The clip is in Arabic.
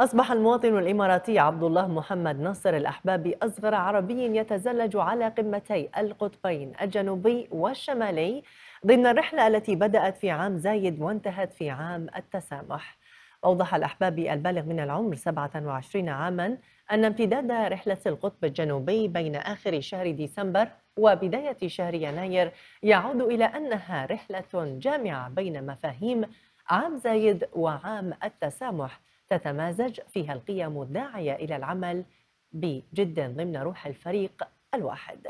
أصبح المواطن الإماراتي عبد الله محمد ناصر الأحبابي أصغر عربي يتزلج على قمتي القطبين الجنوبي والشمالي ضمن الرحلة التي بدأت في عام زايد وانتهت في عام التسامح أوضح الأحبابي البالغ من العمر 27 عاما أن امتداد رحلة القطب الجنوبي بين آخر شهر ديسمبر وبداية شهر يناير يعود إلى أنها رحلة جامعة بين مفاهيم عام زايد وعام التسامح تتمازج فيها القيم الداعية إلى العمل بجد ضمن روح الفريق الواحد